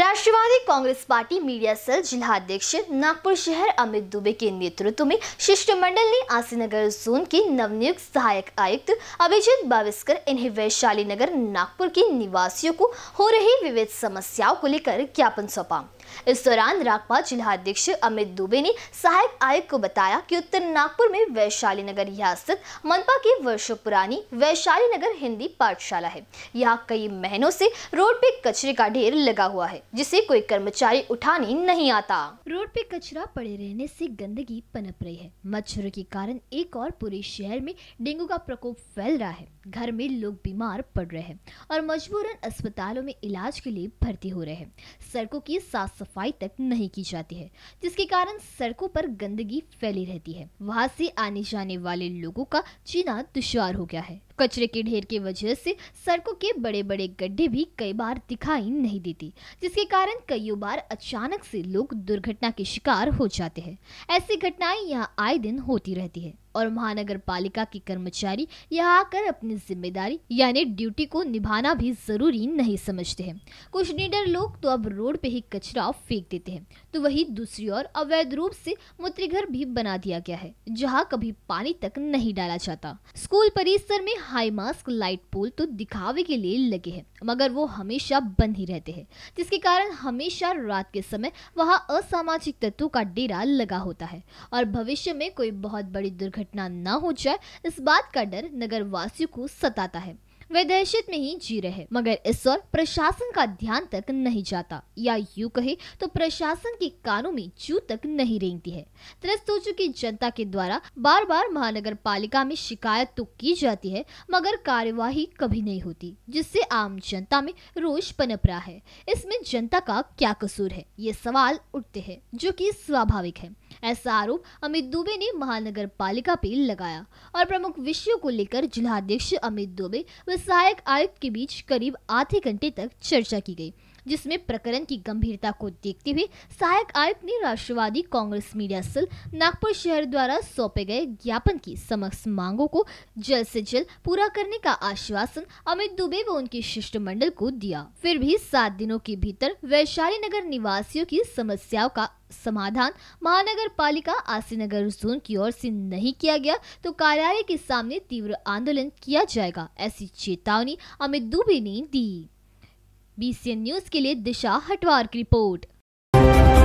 राष्ट्रवादी Congress party media cell जिला अध्यक्ष नागपुर शहर अमित दुबे के नेतृत्व में शिष्टमंडल ने आसीनगर जोन के नवनियुक्त सहायक आयुक्त अभिजीत बाविस्कर इन्हें वैशाली नगर नागपुर के निवासियों को हो रही विविध समस्याओं को लेकर ज्ञापन सौंपा इस दौरान राकपा जिला अध्यक्ष अमित दुबे ने सहायक आयुक्त को बताया कि उत्तर नागपुर में वैशाली नगर स्थित मनपा की वर्षों पुरानी वैशाली नगर हिंदी पाठशाला है यहाँ कई महीनों से रोड पे कचरे का ढेर लगा हुआ है जिसे कोई कर्मचारी उठाने नहीं आता रोड पे कचरा पड़े रहने से गंदगी पनप रही है मच्छरों के कारण एक और पूरे शहर में डेंगू का प्रकोप फैल रहा है घर में लोग बीमार पड़ रहे हैं और मजबूरन अस्पतालों में इलाज के लिए भर्ती हो रहे हैं सड़कों की साफ सफाई तक नहीं की जाती है जिसके कारण सड़कों पर गंदगी फैली रहती है वहाँ से आने जाने वाले लोगों का जीना दुशार हो गया है कचरे के ढेर की वजह से सड़कों के बड़े बड़े गड्ढे भी कई बार दिखाई नहीं देती जिसके कारण कई बार अचानक से लोग दुर्घटना के शिकार हो जाते हैं ऐसी घटनाएं यहाँ आए दिन होती रहती है और महानगर पालिका के कर्मचारी यहाँ आकर अपनी जिम्मेदारी यानी ड्यूटी को निभाना भी जरूरी नहीं समझते हैं कुछ निडर लोग तो अब रोड पे ही कचरा फेंक देते हैं तो वही दूसरी ओर अवैध रूप से मूत्रीघर भी बना दिया गया है जहाँ कभी पानी तक नहीं डाला जाता स्कूल परिसर में हाई मास्क लाइट पोल तो दिखावे के लिए लगे हैं मगर वो हमेशा बंद ही रहते हैं जिसके कारण हमेशा रात के समय वहाँ असामाजिक तत्वों का डेरा लगा होता है और भविष्य में कोई बहुत बड़ी दुर्घटना न हो जाए इस बात का डर नगर वासियों को सताता है वे दहशत में ही जी रहे मगर इस ओर प्रशासन का ध्यान तक नहीं जाता या यूं कहे तो प्रशासन के कानों में जू तक नहीं रेंगती है त्रस्त हो चुकी जनता के द्वारा बार बार महानगर पालिका में शिकायत तो की जाती है मगर कार्यवाही कभी नहीं होती जिससे आम जनता में रोष पनप रहा है इसमें जनता का क्या कसूर है ये सवाल उठते हैं जो की स्वाभाविक है ऐसा आरोप अमित दुबे ने महानगर पालिका पे लगाया और प्रमुख विषयों को लेकर जिलाध्यक्ष अमित दुबे व सहायक आयुक्त के बीच करीब आधे घंटे तक चर्चा की गई जिसमें प्रकरण की गंभीरता को देखते हुए सहायक आयुक्त ने राष्ट्रवादी कांग्रेस मीडिया सेल नागपुर शहर द्वारा सौंपे गए ज्ञापन की समक्ष मांगों को जल्द से जल्द पूरा करने का आश्वासन अमित दुबे व उनके शिष्टमंडल को दिया फिर भी सात दिनों के भीतर वैशाली नगर निवासियों की समस्याओं का समाधान महानगर पालिका आसीनगर जोन की ओर से नहीं किया गया तो कार्यालय के सामने तीव्र आंदोलन किया जाएगा ऐसी चेतावनी अमित दुबे ने दी बीसीएन न्यूज के लिए दिशा हटवार की रिपोर्ट